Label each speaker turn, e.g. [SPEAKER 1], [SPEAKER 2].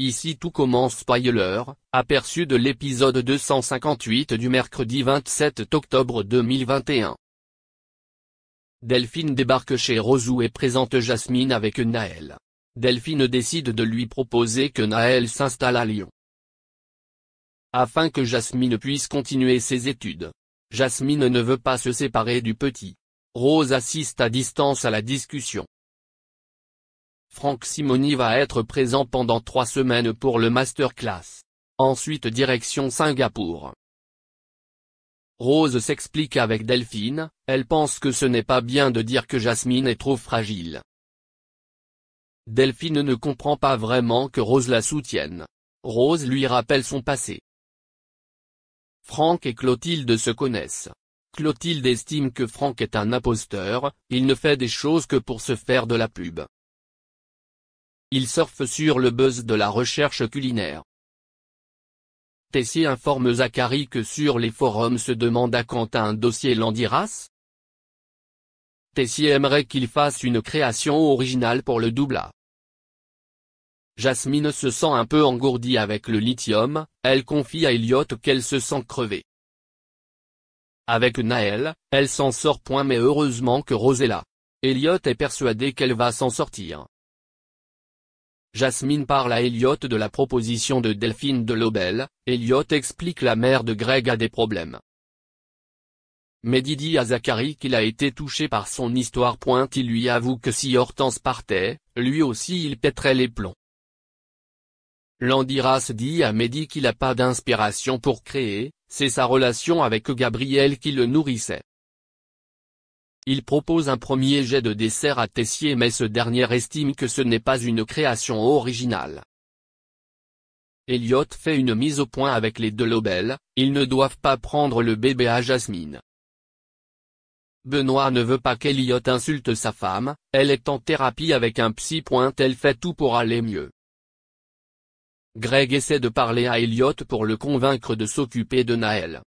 [SPEAKER 1] Ici tout commence Spoiler, aperçu de l'épisode 258 du mercredi 27 octobre 2021. Delphine débarque chez Rosou et présente Jasmine avec Naël. Delphine décide de lui proposer que Naël s'installe à Lyon. Afin que Jasmine puisse continuer ses études. Jasmine ne veut pas se séparer du petit. Rose assiste à distance à la discussion. Franck Simoni va être présent pendant trois semaines pour le masterclass. Ensuite direction Singapour. Rose s'explique avec Delphine, elle pense que ce n'est pas bien de dire que Jasmine est trop fragile. Delphine ne comprend pas vraiment que Rose la soutienne. Rose lui rappelle son passé. Franck et Clotilde se connaissent. Clotilde estime que Franck est un imposteur, il ne fait des choses que pour se faire de la pub. Il surfe sur le buzz de la recherche culinaire. Tessier informe Zachary que sur les forums se demande à quand un dossier Landiras Tessier aimerait qu'il fasse une création originale pour le doublat. Jasmine se sent un peu engourdie avec le lithium, elle confie à Elliot qu'elle se sent crevée. Avec Naël, elle s'en sort point mais heureusement que Rosella. Elliot est persuadé qu'elle va s'en sortir. Jasmine parle à Elliot de la proposition de Delphine de Lobel, Elliot explique la mère de Greg a des problèmes. Mais dit à Zacharie qu'il a été touché par son histoire. pointe Il lui avoue que si Hortense partait, lui aussi il pèterait les plombs. Landiras dit à Mehdi qu'il n'a pas d'inspiration pour créer, c'est sa relation avec Gabriel qui le nourrissait. Il propose un premier jet de dessert à Tessier mais ce dernier estime que ce n'est pas une création originale. Elliott fait une mise au point avec les deux Lobel, ils ne doivent pas prendre le bébé à Jasmine. Benoît ne veut pas qu'Elliot insulte sa femme, elle est en thérapie avec un psy. Elle fait tout pour aller mieux. Greg essaie de parler à Elliott pour le convaincre de s'occuper de Naël.